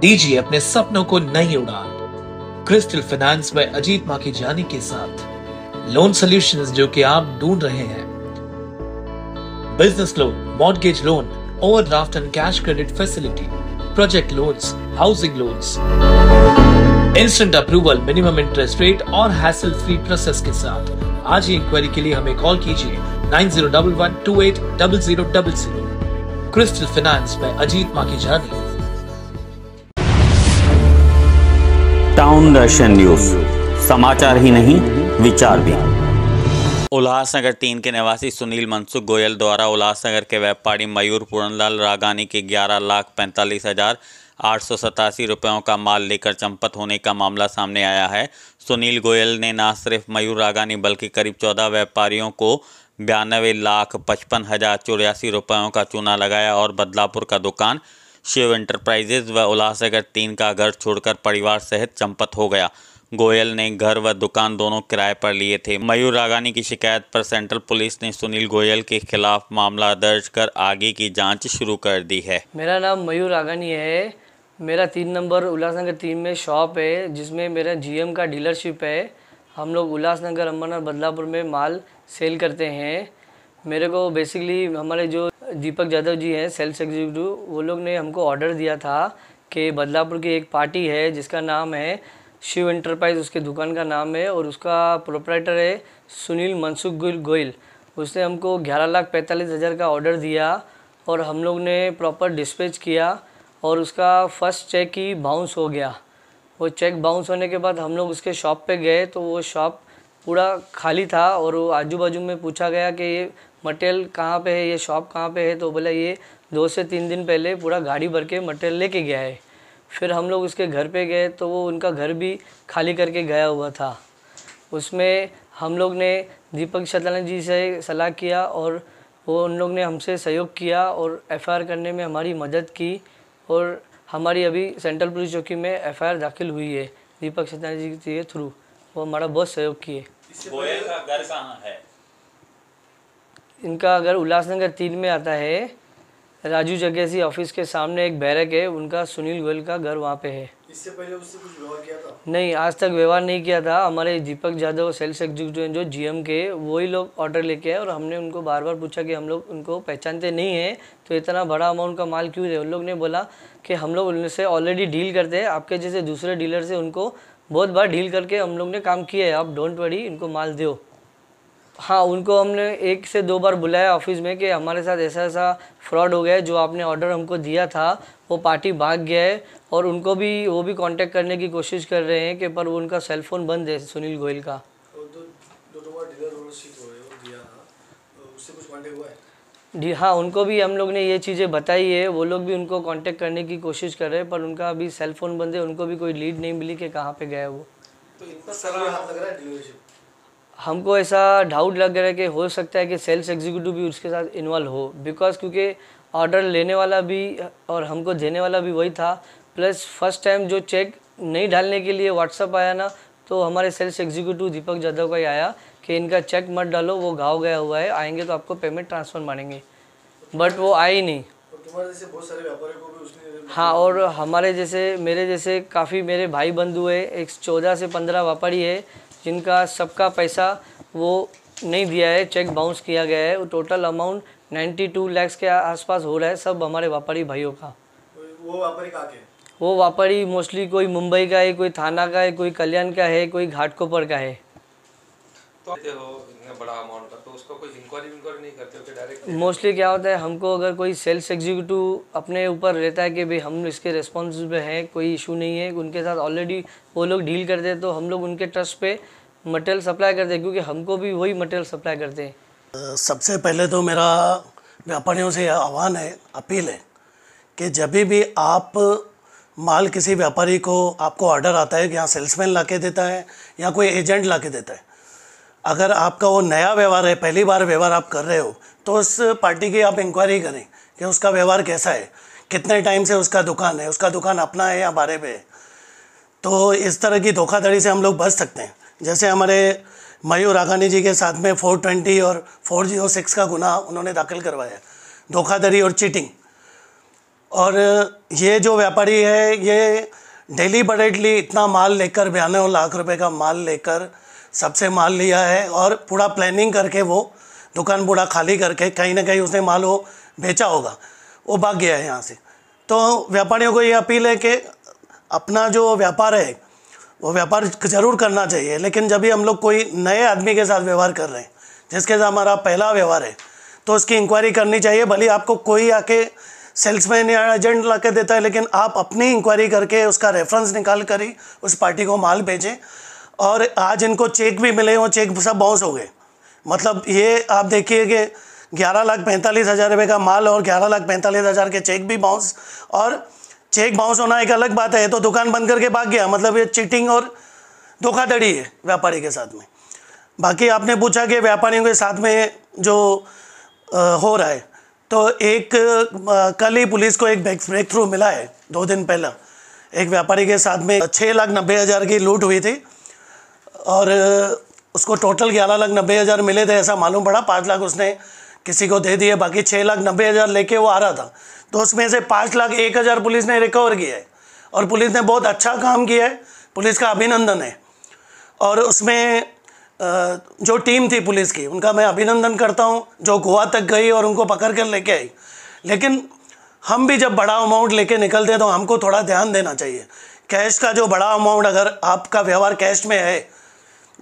दीजिए अपने सपनों को नई उड़ान क्रिस्टल फाइनेंस में अजीत मां की जानी के साथ लोन सोल्यूशन जो कि आप ढूंढ रहे हैं business loan mortgage loan overdraft and cash credit facility project loans housing loans instant approval minimum interest rate और हैसल फ्री प्रोसेस के साथ आज ही इंक्वायरी के लिए हमें कॉल कीजिए nine zero double one two eight double zero double zero Crystal Finance में अजीत माँ की जानी टाउन रशियन न्यूज समाचार ही नहीं विचार भी उल्लासनगर तीन के निवासी सुनील मनसुख गोयल द्वारा उल्लासनगर के व्यापारी मयूर पूरनलाल रागानी के ग्यारह लाख पैंतालीस हजार आठ सौ सतासी रुपयों का माल लेकर चंपत होने का मामला सामने आया है सुनील गोयल ने न सिर्फ मयूर रागानी बल्कि करीब चौदह व्यापारियों को बयानवे लाख पचपन हजार चौरासी रुपयों का चूना लगाया और बदलापुर का दुकान शिव इंटरप्राइजेज व उल्लासनगर तीन का घर छोड़कर परिवार सहित चंपत हो गया गोयल ने घर व दुकान दोनों किराए पर लिए थे मयूर रागानी की शिकायत पर सेंट्रल पुलिस ने सुनील गोयल के खिलाफ मामला दर्ज कर आगे की जांच शुरू कर दी है मेरा नाम मयूर रागानी है मेरा तीन नंबर उल्लासनगर तीन में शॉप है जिसमें मेरा जीएम का डीलरशिप है हम लोग उल्लासनगर अम्बरनाथ बदलापुर में माल सेल करते हैं मेरे को बेसिकली हमारे जो दीपक यादव जी हैं सेल्स एग्जीक्यूटिव वो लोग ने हमको ऑर्डर दिया था कि बदलापुर की एक पार्टी है जिसका नाम है शिव इंटरप्राइज उसके दुकान का नाम है और उसका प्रोपराइटर है सुनील मनसुख गोयल उसने हमको ग्यारह लाख पैंतालीस हज़ार का ऑर्डर दिया और हम लोग ने प्रॉपर डिस्पैच किया और उसका फर्स्ट चेक ही बाउंस हो गया वो चेक बाउंस होने के बाद हम लोग उसके शॉप पे गए तो वो शॉप पूरा खाली था और वो आजू बाजू में पूछा गया कि ये मटेरियल कहाँ पे है ये शॉप कहाँ पे है तो बोला ये दो से तीन दिन पहले पूरा गाड़ी भर के मटेरियल लेके गया है फिर हम लोग उसके घर पे गए तो वो उनका घर भी खाली करके गया हुआ था उसमें हम लोग ने दीपक शतलाना जी से सलाह किया और वो उन लोग ने हमसे सहयोग किया और एफआईआर करने में हमारी मदद की और हमारी अभी सेंट्रल पुलिस चौकी में एफआईआर दाखिल हुई है दीपक शतलाना जी के थ्रू वो हमारा बहुत सहयोग किए गोयल का घर कहाँ है इनका अगर उल्लासनगर तीन में आता है राजू जगेसी ऑफिस के सामने एक बैरक है उनका सुनील गोयल का घर वहाँ पे है इससे पहले उससे कुछ व्यवहार किया था नहीं आज तक व्यवहार नहीं किया था हमारे दीपक यादव सेल्स एग्जीक्यूटिव जो जीएम के वही लोग ऑर्डर लेके आए और हमने उनको बार बार पूछा कि हम लोग उनको पहचानते नहीं हैं तो इतना बड़ा अमाउंट का माल क्यों दे उन लोग ने बोला कि हम लोग उनसे ऑलरेडी डील करते हैं आपके जैसे दूसरे डीलर से उनको बहुत बार डील करके हम लोग ने काम किया है आप डोंट वरी इनको माल दो हाँ उनको हमने एक से दो बार बुलाया ऑफिस में कि हमारे साथ ऐसा ऐसा फ्रॉड हो गया है जो आपने ऑर्डर हमको दिया था वो पार्टी भाग गया है और उनको भी वो भी कांटेक्ट करने की कोशिश कर रहे हैं कि पर वो उनका सेल फोन बंद है सुनील गोयल का दो, दो, दो, दो, दो, दो, दो, दो, दो, उससे कुछ हुआ है जी हाँ उनको भी हम लोग ने ये चीज़ें बताई है वो लोग भी उनको कांटेक्ट करने की कोशिश कर रहे हैं पर उनका अभी सेल फोन बंद है उनको भी कोई लीड नहीं मिली कि कहाँ पे गए वो तो इतना सारा हाथ लग रहा है हमको ऐसा डाउट लग रहा है कि हो सकता है कि सेल्स एग्जीक्यूटिव भी उसके साथ इन्वॉल्व हो बिकॉज क्योंकि ऑर्डर लेने वाला भी और हमको देने वाला भी वही था प्लस फर्स्ट टाइम जो चेक नहीं डालने के लिए व्हाट्सअप आया ना तो हमारे सेल्स एग्जीक्यूटिव दीपक यादव का आया कि इनका चेक मत डालो वो घाव गया हुआ है आएंगे तो आपको पेमेंट ट्रांसफ़र मानेंगे बट वो आए ही नहीं हाँ और हमारे जैसे मेरे जैसे काफ़ी मेरे भाई बंधु है एक चौदह से पंद्रह व्यापारी है जिनका सबका पैसा वो नहीं दिया है चेक बाउंस किया गया है वो total amount ninety two lakhs के आसपास हो रहा है सब हमारे व्यापारी भाइयों का वो व्यापारी कहाँ के वो व्यापारी मोस्टली कोई मुंबई का है कोई थाना का है कोई कल्याण का है कोई घाटकोपर का है तो बड़ा अमाउंट का तो उसको कोई इंक्वायरी नहीं करते डायरेक्ट मोस्टली क्या होता है हमको अगर कोई सेल्स एग्जीक्यूटिव अपने ऊपर रहता है कि भाई हम इसके रिस्पॉन्सिबल हैं कोई इशू नहीं है उनके साथ ऑलरेडी वो लोग डील करते हैं तो हम लोग उनके ट्रस्ट पे मटेरियल सप्लाई करते हैं क्योंकि हमको भी वही मटेरियल सप्लाई करते हैं सबसे पहले तो मेरा व्यापारियों से आह्वान है अपील है कि जब भी आप माल किसी व्यापारी को आपको ऑर्डर आता है कि यहाँ सेल्समैन ला के देता है या कोई एजेंट ला के देता है अगर आपका वो नया व्यवहार है पहली बार व्यवहार आप कर रहे हो तो उस पार्टी की आप इंक्वायरी करें कि उसका व्यवहार कैसा है कितने टाइम से उसका दुकान है उसका दुकान अपना है या बारे में है तो इस तरह की धोखाधड़ी से हम लोग बच सकते हैं जैसे हमारे मयूर आगानी जी के साथ में 420 और 406 का गुना उन्होंने दाखिल करवाया धोखाधड़ी और चीटिंग और ये जो व्यापारी है ये डेली बडेडली इतना माल लेकर बयानवे लाख रुपए का माल लेकर सबसे माल लिया है और पूरा प्लानिंग करके वो दुकान पूरा खाली करके कहीं ना कहीं उसने माल वो बेचा होगा वो भाग गया है यहाँ से तो व्यापारियों को ये अपील है कि अपना जो व्यापार है वो व्यापार ज़रूर करना चाहिए लेकिन जब भी हम लोग कोई नए आदमी के साथ व्यवहार कर रहे हैं जिसके साथ हमारा पहला व्यवहार है तो उसकी इंक्वायरी करनी चाहिए भले आपको कोई आके सेल्समैन या एजेंट ला के देता है लेकिन आप अपनी इंक्वायरी करके उसका रेफरेंस निकाल कर ही उस पार्टी को माल भेजें और आज इनको चेक भी मिले वो चेक सब बाउंस हो गए मतलब ये आप देखिए कि ग्यारह लाख पैंतालीस हज़ार रुपये का माल और ग्यारह लाख पैंतालीस हज़ार के चेक भी बाउंस और चेक बाउंस होना एक अलग बात है तो दुकान बंद करके भाग गया मतलब ये चीटिंग और धोखाधड़ी है व्यापारी के साथ में बाकी आपने पूछा कि व्यापारियों के साथ में जो आ, हो रहा है तो एक कल ही पुलिस को एक ब्रेक थ्रू मिला है दो दिन पहला एक व्यापारी के साथ में छः लाख नब्बे हज़ार की लूट हुई थी और उसको टोटल ग्यारह लाख नब्बे हज़ार मिले थे ऐसा मालूम पड़ा पाँच लाख उसने किसी को दे दिए बाकी छः लाख नब्बे हज़ार लेके वो आ रहा था तो उसमें से पाँच लाख एक हज़ार पुलिस ने रिकवर किया है और पुलिस ने बहुत अच्छा काम किया है पुलिस का अभिनंदन है और उसमें जो टीम थी पुलिस की उनका मैं अभिनंदन करता हूँ जो गोवा तक गई और उनको पकड़ कर लेके आई लेकिन हम भी जब बड़ा अमाउंट लेके निकलते हैं तो हमको थोड़ा ध्यान देना चाहिए कैश का जो बड़ा अमाउंट अगर आपका व्यवहार कैश में है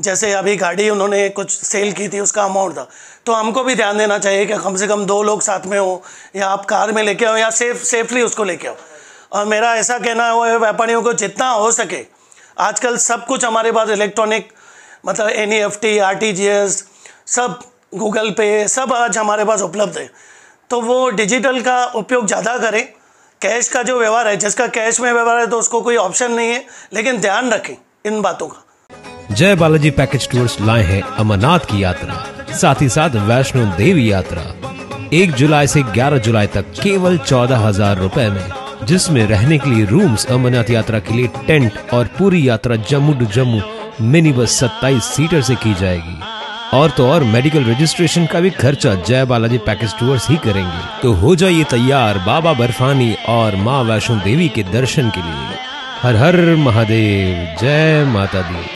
जैसे अभी गाड़ी उन्होंने कुछ सेल की थी उसका अमाउंट था तो हमको भी ध्यान देना चाहिए कि कम से कम दो लोग साथ में हो या आप कार में लेके आओ या सेफ सेफली उसको लेके आओ और मेरा ऐसा कहना है वो व्यापारियों को जितना हो सके आजकल सब कुछ हमारे पास इलेक्ट्रॉनिक मतलब N E F T R T G S सब गूगल पे सब आज हमारे पास उपलब्ध है तो वो डिजिटल का उपयोग ज़्यादा करें कैश का जो व्यवहार है जिसका कैश में व्यवहार है तो उसको कोई ऑप्शन नहीं है लेकिन ध्यान रखें इन बातों का जय बालाजी पैकेज टूर्स लाए हैं अमरनाथ की यात्रा साथ ही साथ वैष्णो देवी यात्रा एक जुलाई से 11 जुलाई तक केवल चौदह हजार रूपए में जिसमें रहने के लिए रूम्स अमरनाथ यात्रा के लिए टेंट और पूरी यात्रा Jammu to Jammu mini bus सत्ताईस सीटर से की जाएगी और तो और मेडिकल रजिस्ट्रेशन का भी खर्चा जय बालाजी पैकेज टूर्स ही करेंगे तो हो जाइए तैयार बाबा बर्फानी और माँ वैष्णो देवी के दर्शन के लिए हर हर महादेव जय माता दी